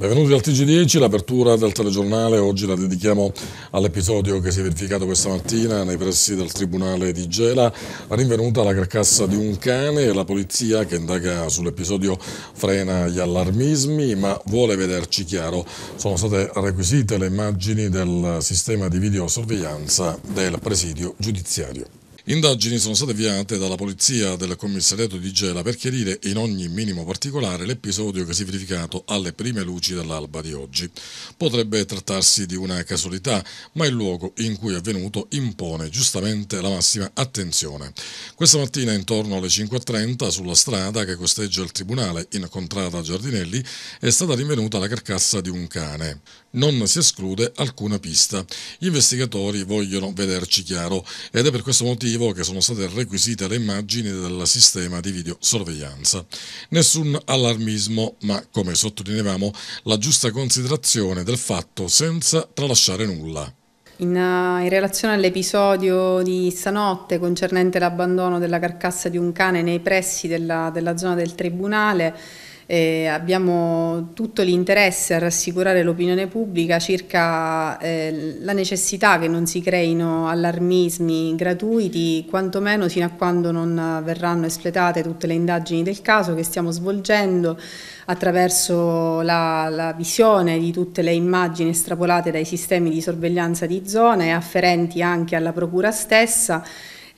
Benvenuti al TG10, l'apertura del telegiornale oggi la dedichiamo all'episodio che si è verificato questa mattina nei pressi del Tribunale di Gela, rinvenuta la carcassa di un cane e la polizia che indaga sull'episodio frena gli allarmismi ma vuole vederci chiaro. Sono state requisite le immagini del sistema di videosorveglianza del presidio giudiziario. Indagini sono state avviate dalla polizia del commissariato di Gela per chiarire in ogni minimo particolare l'episodio che si è verificato alle prime luci dell'alba di oggi. Potrebbe trattarsi di una casualità, ma il luogo in cui è avvenuto impone giustamente la massima attenzione. Questa mattina intorno alle 5.30 sulla strada che costeggia il tribunale in contrada Giardinelli è stata rinvenuta la carcassa di un cane. Non si esclude alcuna pista. Gli investigatori vogliono vederci chiaro ed è per questo motivo motivo che sono state requisite le immagini del sistema di videosorveglianza. Nessun allarmismo, ma come sottolineavamo, la giusta considerazione del fatto senza tralasciare nulla. In, eh, in, relazione all'episodio di stanotte concernente l'abbandono della carcassa di un cane nei pressi della, della zona del tribunale, eh, abbiamo tutto l'interesse a rassicurare l'opinione pubblica circa eh, la necessità che non si creino allarmismi gratuiti, quantomeno fino a quando non verranno espletate tutte le indagini del caso che stiamo svolgendo attraverso la, la visione di tutte le immagini estrapolate dai sistemi di sorveglianza di zona e afferenti anche alla procura stessa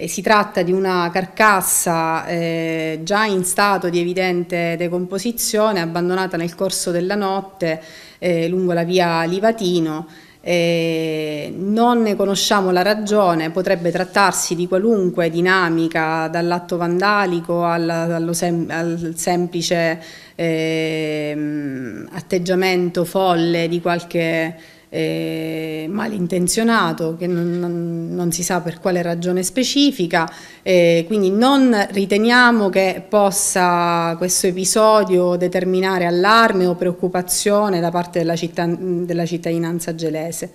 si tratta di una carcassa eh, già in stato di evidente decomposizione, abbandonata nel corso della notte eh, lungo la via Livatino. Eh, non ne conosciamo la ragione, potrebbe trattarsi di qualunque dinamica, dall'atto vandalico al, sem al semplice ehm, atteggiamento folle di qualche eh, malintenzionato, che non, non, non, si sa per quale ragione specifica, eh, quindi non riteniamo che possa questo episodio determinare allarme o preoccupazione da parte della, città, della cittadinanza gelese.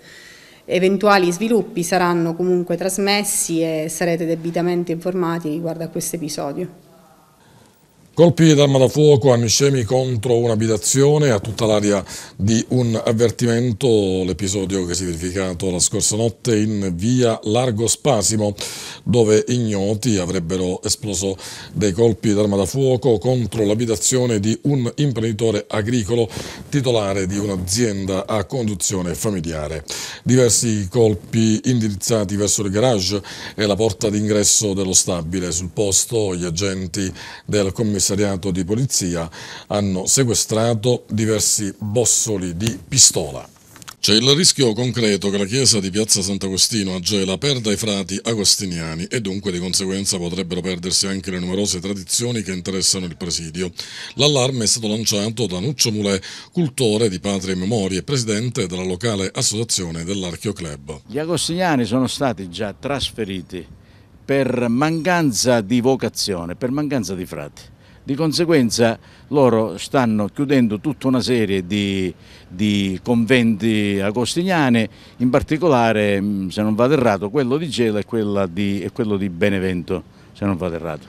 Eventuali sviluppi saranno comunque trasmessi e sarete debitamente informati riguardo a questo episodio. Colpi d'arma da fuoco a Niscemi contro un'abitazione, a tutta l'aria di un avvertimento, l'episodio che si è verificato la scorsa notte in via Largo Spasimo, dove ignoti avrebbero esploso dei colpi d'arma da fuoco contro l'abitazione di un imprenditore agricolo titolare di un'azienda a conduzione familiare. Diversi colpi indirizzati verso il garage e la porta d'ingresso dello stabile. Sul posto gli agenti del commissario commissariato di polizia hanno sequestrato diversi bossoli di pistola. C'è il rischio concreto che la chiesa di Piazza Sant'Agostino a Gela perda i frati agostiniani e dunque di conseguenza potrebbero perdersi anche le numerose tradizioni che interessano il presidio. L'allarme è stato lanciato da Nuccio Mulè, cultore di Patria e Memoria e presidente della locale associazione dell'Archeo Club. Gli agostiniani sono stati già trasferiti per mancanza di vocazione, per mancanza di frati di conseguenza loro stanno chiudendo tutta una serie di, di conventi agostiniani, in particolare, mm, se non vado errato, quello di Gela e, di, e quello di Benevento, se non vado errato.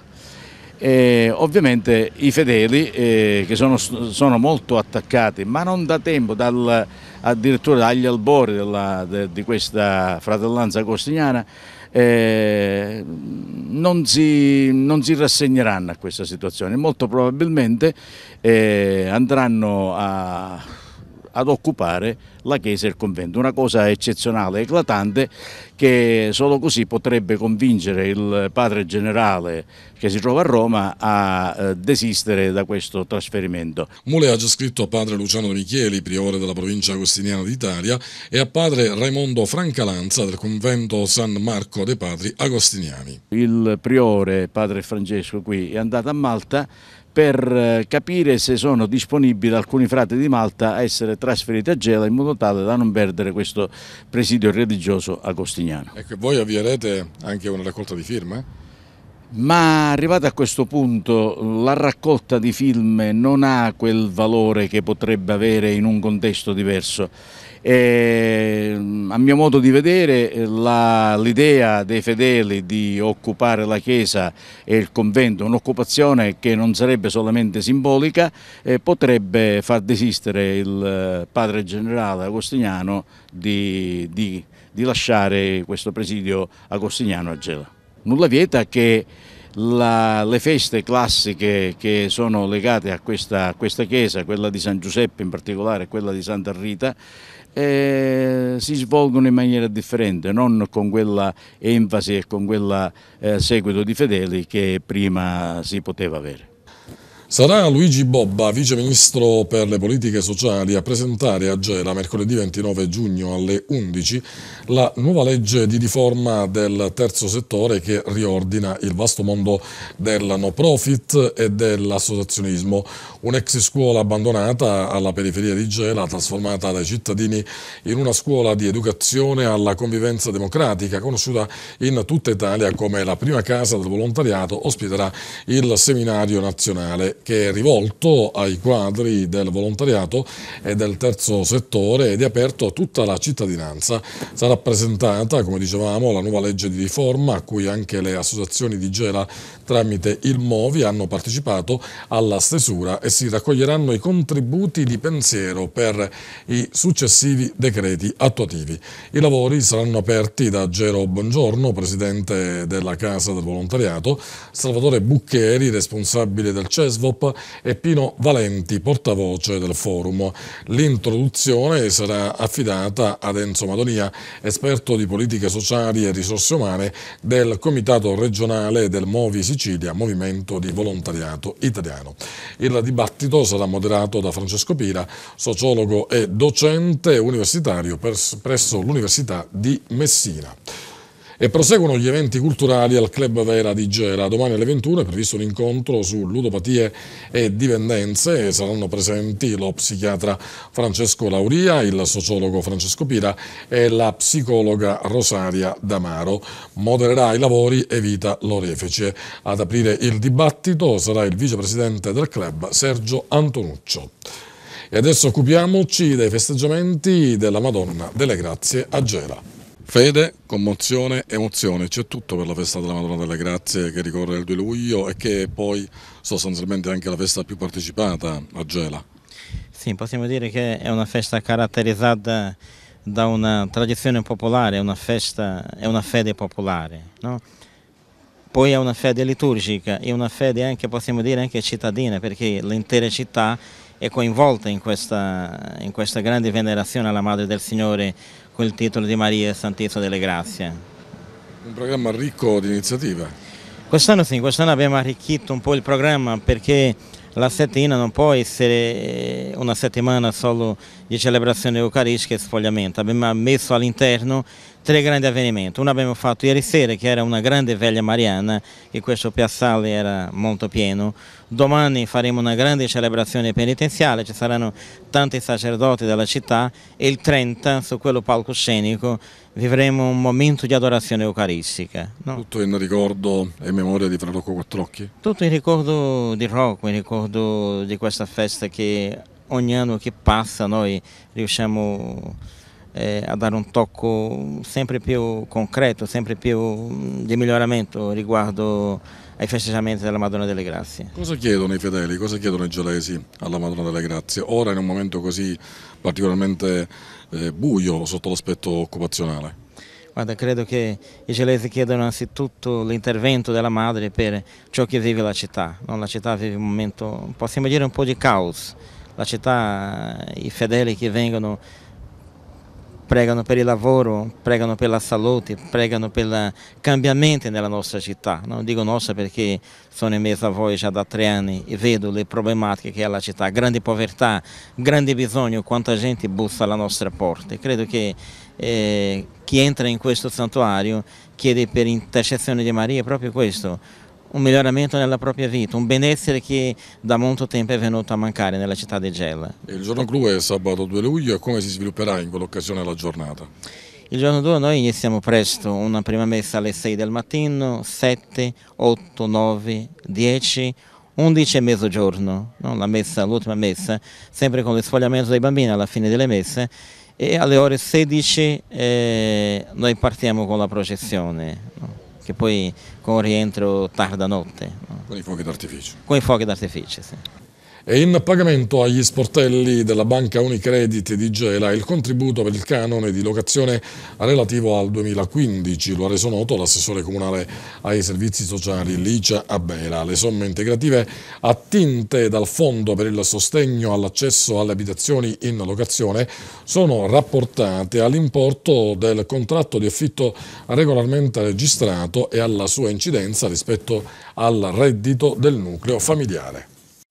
E ovviamente i fedeli eh, che sono, sono, molto attaccati ma non da tempo dal, addirittura dagli albori della, de, di questa fratellanza agostiniana, eh, non, si, non, si, rassegneranno a questa situazione, molto probabilmente eh, andranno a, ad occupare la chiesa e il convento. Una cosa eccezionale, eclatante, che solo così potrebbe convincere il padre generale che si trova a Roma a eh, desistere da questo trasferimento. Mule ha già scritto a padre Luciano Micheli, priore della provincia agostiniana d'Italia, e a padre Raimondo Francalanza del convento San Marco dei Padri Agostiniani. Il priore, padre Francesco, qui è andato a Malta per eh, capire se sono disponibili alcuni frati di Malta a essere trasferiti a Gela in modo tale da non perdere questo presidio religioso agostiniano. Ecco, voi avvierete anche una raccolta di firme? Eh? Ma arrivato a questo punto la raccolta di film non ha quel valore che potrebbe avere in un contesto diverso. E, mm, a mio modo di vedere eh, l'idea dei fedeli di occupare la chiesa e il convento, un'occupazione che non sarebbe solamente simbolica, eh, potrebbe far desistere il eh, padre generale agostiniano di, di, di lasciare questo presidio agostiniano a Gela. Nulla vieta che la, le feste classiche che sono legate a questa, a questa chiesa, quella di San Giuseppe in particolare e quella di Santa Rita, eh, si svolgono in maniera differente, non con quella enfasi e con quel eh, seguito di fedeli che prima si poteva avere. Sarà Luigi Bobba, vice ministro per le politiche sociali, a presentare a Gela mercoledì 29 giugno alle 11 la nuova legge di riforma del terzo settore che riordina il vasto mondo del no profit e dell'associazionismo. Un'ex scuola abbandonata alla periferia di Gela, trasformata dai cittadini in una scuola di educazione alla convivenza democratica, conosciuta in tutta Italia come la prima casa del volontariato, ospiterà il seminario nazionale che è rivolto ai quadri del volontariato e del terzo settore ed è aperto a tutta la cittadinanza. Sarà presentata, come dicevamo, la nuova legge di riforma a cui anche le associazioni di Gela tramite il MOVI hanno partecipato alla stesura e si raccoglieranno i contributi di pensiero per i successivi decreti attuativi. I lavori saranno aperti da Gero Bongiorno, presidente della Casa del Volontariato, Salvatore Buccheri, responsabile del CESVO, Sodop e Pino Valenti, portavoce del forum. L'introduzione sarà affidata ad Enzo Madonia, esperto di politiche sociali e risorse umane del Comitato regionale del Movi Sicilia, Movimento di Volontariato Italiano. Il dibattito sarà moderato da Francesco Pira, sociologo e docente universitario presso l'Università di Messina. E proseguono gli eventi culturali al Club Vera di Gera. Domani alle 21 è previsto un incontro su ludopatie e dipendenze. Saranno presenti lo psichiatra Francesco Lauria, il sociologo Francesco Pira e la psicologa Rosaria Damaro. Modererà i lavori Evita Lorefece. Ad aprire il dibattito sarà il vicepresidente del club Sergio Antonuccio. E adesso occupiamoci dei festeggiamenti della Madonna delle Grazie a Gera. Fede, commozione, emozione, c'è tutto per la festa della Madonna delle Grazie che ricorre il 2 luglio e che è poi sostanzialmente anche la festa più partecipata a Gela. Sì, possiamo dire che è una festa caratterizzata da una tradizione popolare, è una, festa, è una fede popolare, no? poi è una fede liturgica e una fede anche, possiamo dire, anche cittadina perché l'intera città è coinvolta in questa, in questa grande venerazione alla Madre del Signore con il titolo di Maria Santissima delle Grazie. Un programma ricco di iniziative. Quest'anno sì, quest'anno abbiamo arricchito un po' il programma perché la settimana non può essere una settimana solo di celebrazione eucaristica e sfogliamento, abbiamo messo all'interno tre grandi avvenimenti. Uno abbiamo fatto ieri sera che era una grande veglia mariana e questo piazzale era molto pieno. Domani faremo una grande celebrazione penitenziale, ci saranno tanti sacerdoti della città e il 30 su quello palcoscenico vivremo un momento di adorazione eucaristica. No? Tutto in ricordo e memoria di Rocco Quattrocchi? Tutto in ricordo di Rocco, in ricordo di questa festa che ogni anno che passa noi riusciamo a eh, a dare un tocco sempre più concreto, sempre più mm, di miglioramento riguardo ai festeggiamenti della Madonna delle Grazie. Cosa chiedono i fedeli, cosa chiedono i gelesi alla Madonna delle Grazie, ora in un momento così particolarmente eh, buio sotto l'aspetto occupazionale? Guarda, credo che i gelesi chiedano anzitutto l'intervento della madre per ciò che vive la città. No? La città vive un momento, possiamo dire, un po' di caos. La città, i fedeli che vengono pregano per il lavoro, pregano per la salute, pregano per il cambiamento nella nostra città. Non dico nostra perché sono in mezzo a voi già da tre anni e vedo le problematiche che ha la città, grande povertà, grande bisogno, quanta gente bussa alla nostra porta. Credo che eh, chi entra in questo santuario chiede per intercessione di Maria proprio questo, un miglioramento nella propria vita, un benessere che da molto tempo è venuto a mancare nella città di Gela. Il giorno clou è sabato 2 luglio e come si svilupperà in quell'occasione la giornata? Il giorno 2 noi iniziamo presto, una prima messa alle 6 del mattino, 7, 8, 9, 10, 11 e mezzogiorno, no? l'ultima messa, messa, sempre con l'esfogliamento dei bambini alla fine delle messe e alle ore 16 eh, noi partiamo con la processione che poi con rientro tarda notte. Con i fuochi d'artificio. Con i fuochi d'artificio, sì e in pagamento agli sportelli della Banca Unicredit di Gela il contributo per il canone di locazione relativo al 2015. Lo ha reso noto l'assessore comunale ai servizi sociali Licia Abela. Le somme integrative attinte dal Fondo per il sostegno all'accesso alle abitazioni in locazione sono rapportate all'importo del contratto di affitto regolarmente registrato e alla sua incidenza rispetto al reddito del nucleo familiare.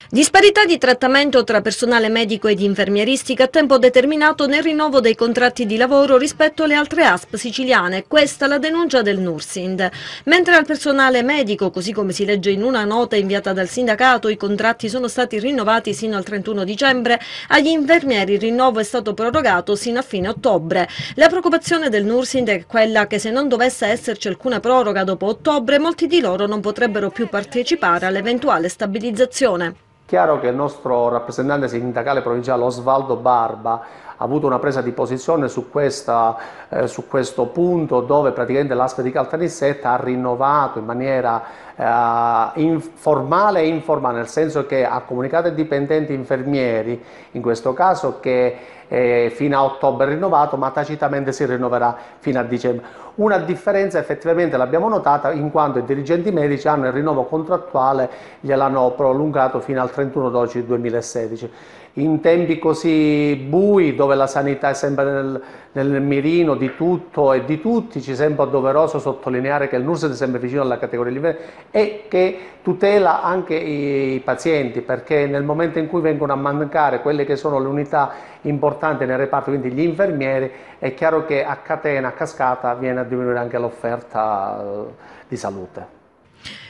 Disparità di trattamento tra personale medico ed infermieristica a tempo determinato nel rinnovo dei contratti di lavoro rispetto alle altre ASP siciliane, questa è la denuncia del Nursind. Mentre al personale medico, così come si legge in una nota inviata dal sindacato, i contratti sono stati rinnovati sino al 31 dicembre, agli infermieri il rinnovo è stato prorogato sino a fine ottobre. La preoccupazione del Nursind è quella che se non dovesse esserci alcuna proroga dopo ottobre, molti di loro non potrebbero più partecipare all'eventuale stabilizzazione. Chiaro che il nostro rappresentante sindacale provinciale Osvaldo Barba avuto una presa di posizione su, questa, eh, su questo punto dove praticamente l'aspe di Caltanissetta ha rinnovato in maniera eh, informale e informale, nel senso che ha comunicato ai dipendenti infermieri, in questo caso che eh, fino a ottobre è rinnovato, ma tacitamente si rinnoverà fino a dicembre. Una differenza effettivamente l'abbiamo notata in quanto i dirigenti medici hanno il rinnovo contrattuale, gliel'hanno prolungato fino al 31 12 2016 in tempi così bui dove la sanità è sempre nel, nel, mirino di tutto e di tutti, ci sembra doveroso sottolineare che il NURSED è sempre vicino alla categoria di livello e che tutela anche i, i, pazienti perché nel momento in cui vengono a mancare quelle che sono le unità importanti nel reparto, quindi gli infermieri, è chiaro che a catena, a cascata viene a diminuire anche l'offerta eh, di salute.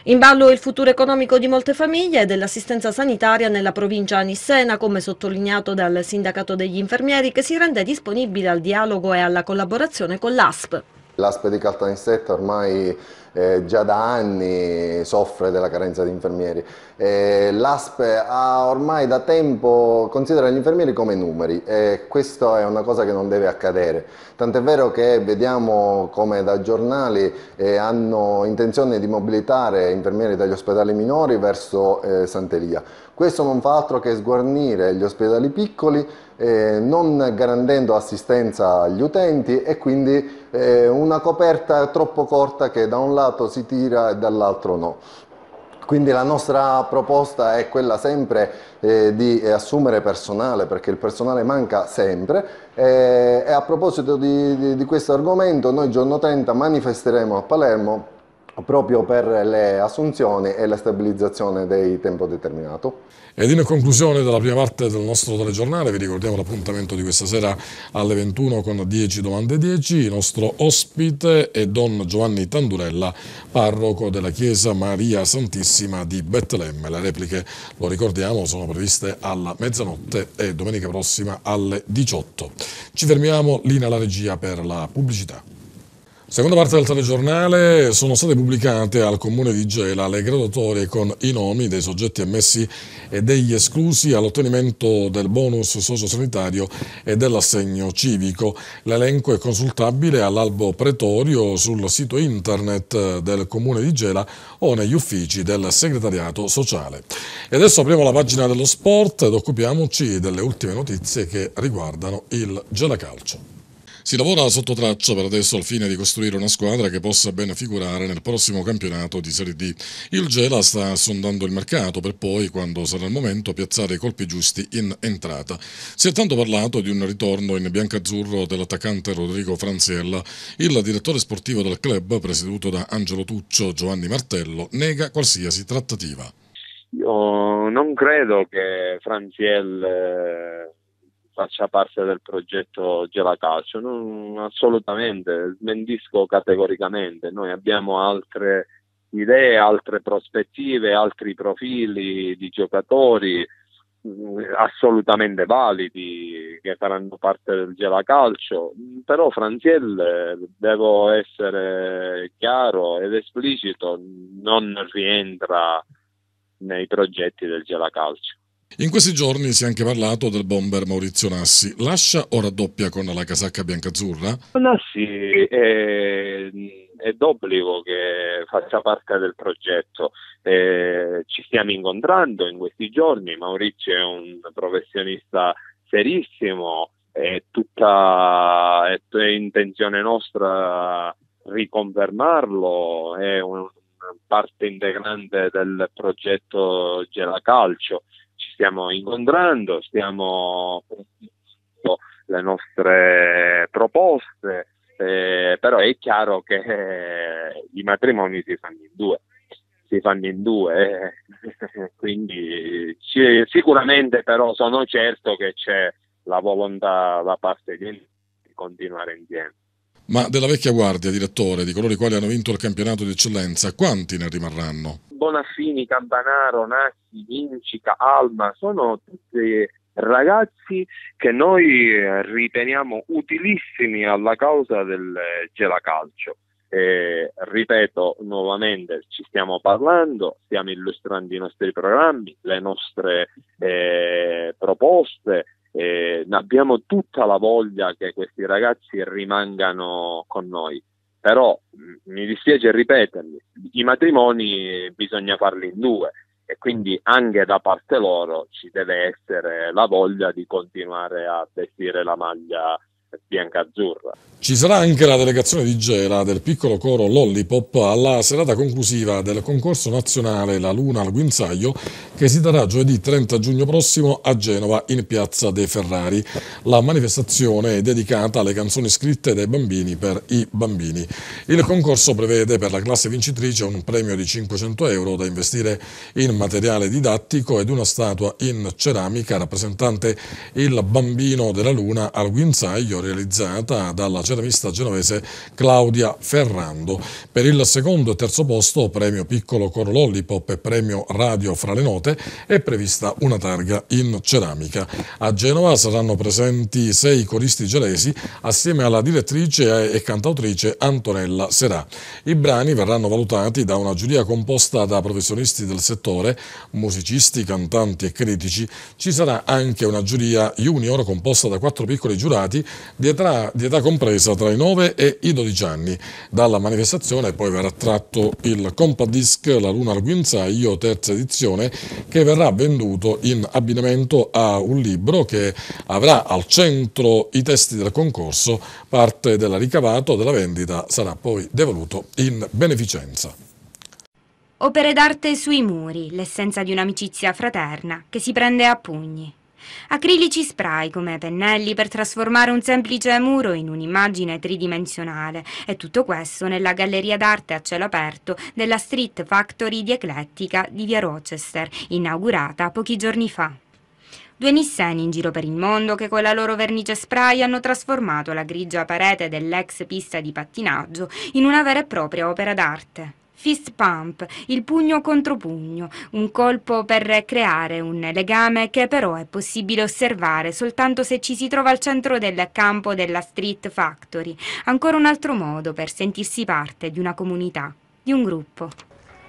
In ballo il futuro economico di molte famiglie e dell'assistenza sanitaria nella provincia Anissena, come sottolineato dal sindacato degli infermieri, che si rende disponibile al dialogo e alla collaborazione con l'ASP. L'ASP di Caltanissetta ormai eh, già da anni soffre della carenza di infermieri. Eh, L'ASP ha ormai da tempo considera gli infermieri come numeri e questa è una cosa che non deve accadere. Tant'è vero che vediamo come da giornali eh, hanno intenzione di mobilitare infermieri dagli ospedali minori verso eh, Sant'Elia. Questo non fa altro che sguarnire gli ospedali piccoli, eh, non garantendo assistenza agli utenti e quindi eh, una coperta troppo corta che da un lato si tira e dall'altro no. Quindi la nostra proposta è quella sempre eh, di eh, assumere personale, perché il personale manca sempre. E, eh, e a proposito di, di, di questo argomento, noi giorno 30 manifesteremo a Palermo proprio per le assunzioni e la stabilizzazione dei tempo determinato. Ed in conclusione della prima parte del nostro telegiornale vi ricordiamo l'appuntamento di questa sera alle 21 con 10 domande 10. Il nostro ospite è Don Giovanni Tandurella, parroco della Chiesa Maria Santissima di Betlemme. Le repliche, lo ricordiamo, sono previste alla mezzanotte e domenica prossima alle 18. Ci fermiamo lì nella regia per la pubblicità. Seconda parte del telegiornale, sono state pubblicate al Comune di Gela le graduatorie con i nomi dei soggetti ammessi e degli esclusi all'ottenimento del bonus sociosanitario e dell'assegno civico. L'elenco è consultabile all'albo pretorio sul sito internet del Comune di Gela o negli uffici del segretariato sociale. E adesso apriamo la pagina dello sport ed occupiamoci delle ultime notizie che riguardano il Gela Calcio. Si lavora sotto traccia per adesso al fine di costruire una squadra che possa ben figurare nel prossimo campionato di Serie D. Il Gela sta sondando il mercato per poi, quando sarà il momento, piazzare i colpi giusti in entrata. Si è tanto parlato di un ritorno in biancazzurro dell'attaccante Rodrigo Franziella. Il direttore sportivo del club, presieduto da Angelo Tuccio Giovanni Martello, nega qualsiasi trattativa. Io non credo che Franziel faccia parte del progetto Gelacalcio, non assolutamente, smentisco categoricamente, noi abbiamo altre idee, altre prospettive, altri profili di giocatori mm, assolutamente validi che faranno parte del Gelacalcio, però Franziel, devo essere chiaro ed esplicito, non rientra nei progetti del Gelacalcio. In questi giorni si è anche parlato del bomber Maurizio Nassi. Lascia o raddoppia con la casacca biancazzurra? Nassi è, eh, è d'obbligo che faccia parte del progetto. Eh, ci stiamo incontrando in questi giorni. Maurizio è un professionista serissimo, è tutta è, è intenzione nostra riconfermarlo, è una parte integrante del progetto Gela Calcio stiamo incontrando, stiamo facendo le nostre proposte, eh, però è chiaro che eh, i matrimoni si fanno in due, si fanno in due, eh. quindi sicuramente però sono certo che c'è la volontà da parte di continuare insieme. Ma della vecchia guardia, direttore, di coloro i quali hanno vinto il campionato di eccellenza, quanti ne rimarranno? Bonaffini, Campanaro, Nacchi, Vincica, Alma, sono tutti ragazzi che noi eh, riteniamo utilissimi alla causa del gelacalcio. E, ripeto nuovamente, ci stiamo parlando, stiamo illustrando i nostri programmi, le nostre eh, proposte, eh, abbiamo tutta la voglia che questi ragazzi rimangano con noi, però mi dispiace ripeterli, i matrimoni bisogna farli in due e quindi anche da parte loro ci deve essere la voglia di continuare a vestire la maglia bianca-azzurra. Ci sarà anche la delegazione di Gela del piccolo coro Lollipop alla serata conclusiva del concorso nazionale La Luna al Guinzaglio che si darà giovedì 30 giugno prossimo a Genova in piazza dei Ferrari. La manifestazione è dedicata alle canzoni scritte dai bambini per i bambini. Il concorso prevede per la classe vincitrice un premio di 500 euro da investire in materiale didattico ed una statua in ceramica rappresentante il bambino della Luna al Guinzaglio realizzata dalla ceramista genovese Claudia Ferrando. Per il secondo e terzo posto, premio Piccolo Coro Lollipop e premio Radio Fra le Note, è prevista una targa in ceramica. A Genova saranno presenti sei coristi gelesi assieme alla direttrice e cantautrice Antonella Serà. I brani verranno valutati da una giuria composta da professionisti del settore, musicisti, cantanti e critici. Ci sarà anche una giuria junior composta da quattro piccoli giurati di età, di età compresa tra i 9 e i 12 anni. Dalla manifestazione poi verrà tratto il Compadisc La Luna al Guinzaglio, terza edizione, che verrà venduto in abbinamento a un libro che avrà al centro i testi del concorso, parte della ricavato della vendita sarà poi devoluto in beneficenza. Opere d'arte sui muri, l'essenza di un'amicizia fraterna che si prende a pugni. Acrilici spray come pennelli per trasformare un semplice muro in un'immagine tridimensionale e tutto questo nella galleria d'arte a cielo aperto della Street Factory di Eclettica di via Rochester, inaugurata pochi giorni fa due nisseni in giro per il mondo che con la loro vernice spray hanno trasformato la grigia parete dell'ex pista di pattinaggio in una vera e propria opera d'arte fist pump, il pugno contro pugno, un colpo per creare un legame che però è possibile osservare soltanto se ci si trova al centro del campo della Street Factory, ancora un altro modo per sentirsi parte di una comunità, di un gruppo.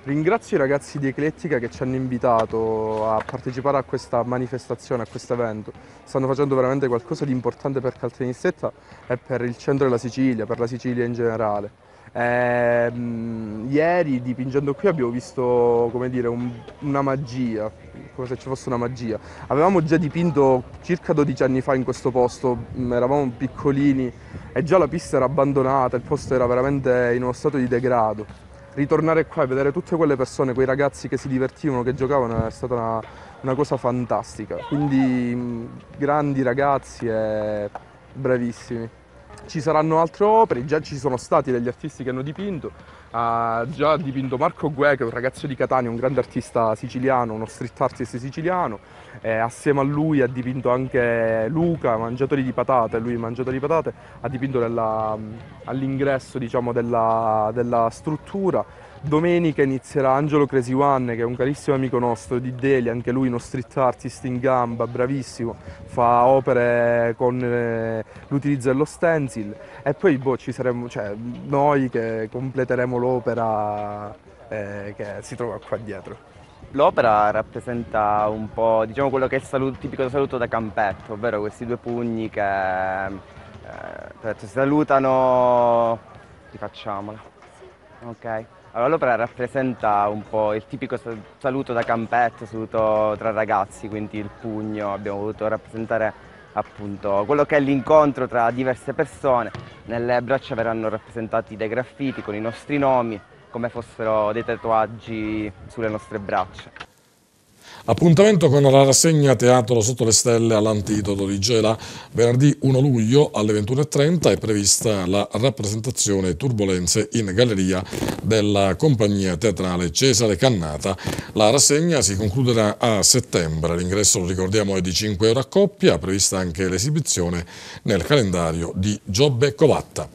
Ringrazio i ragazzi di Eclettica che ci hanno invitato a partecipare a questa manifestazione, a questo evento. Stanno facendo veramente qualcosa di importante per Caltanissetta e per il centro della Sicilia, per la Sicilia in generale. Eh, ieri dipingendo qui abbiamo visto come dire, un, una magia, come se ci fosse una magia. Avevamo già dipinto circa 12 anni fa in questo posto, mm, eravamo piccolini e già la pista era abbandonata, il posto era veramente in uno stato di degrado. Ritornare qua e vedere tutte quelle persone, quei ragazzi che si divertivano, che giocavano, è stata una, una cosa fantastica. Quindi mm, grandi ragazzi e bravissimi ci saranno altre opere, già ci sono stati degli artisti che hanno dipinto, ha uh, già dipinto Marco Gue che è un ragazzo di Catania, un grande artista siciliano, uno street artist siciliano, eh, assieme a lui ha dipinto anche Luca, mangiatore di patate, lui mangiatore di patate, ha dipinto all'ingresso diciamo, della, della struttura Domenica inizierà Angelo Crazy One, che è un carissimo amico nostro di Deli, anche lui uno street artist in gamba, bravissimo, fa opere con eh, l'utilizzo dello stencil e poi boh, ci saremo, cioè, noi che completeremo l'opera eh, che si trova qua dietro. L'opera rappresenta un po' diciamo quello che è il saluto, tipico saluto da campetto, ovvero questi due pugni che eh, si cioè, salutano. Rifacciamola. Ok. Allora, l'opera rappresenta un po' il tipico saluto da campetto, saluto tra ragazzi, quindi il pugno, abbiamo voluto rappresentare appunto quello che è l'incontro tra diverse persone. Nelle braccia verranno rappresentati dei graffiti con i nostri nomi, come fossero dei tatuaggi sulle nostre braccia. Appuntamento con la rassegna Teatro sotto le stelle all'Antidoto di Gela. Venerdì 1 luglio alle 21.30 è prevista la rappresentazione Turbolenze in galleria della compagnia teatrale Cesare Cannata. La rassegna si concluderà a settembre. L'ingresso, lo ricordiamo, è di 5 euro a coppia. È prevista anche l'esibizione nel calendario di Giobbe Covatta.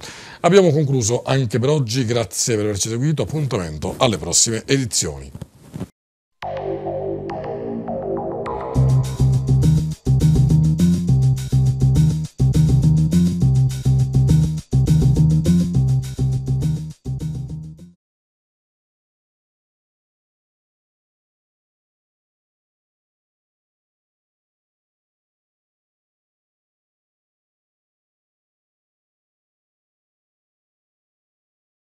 Abbiamo concluso anche per oggi. Grazie per averci seguito. Appuntamento alle prossime edizioni.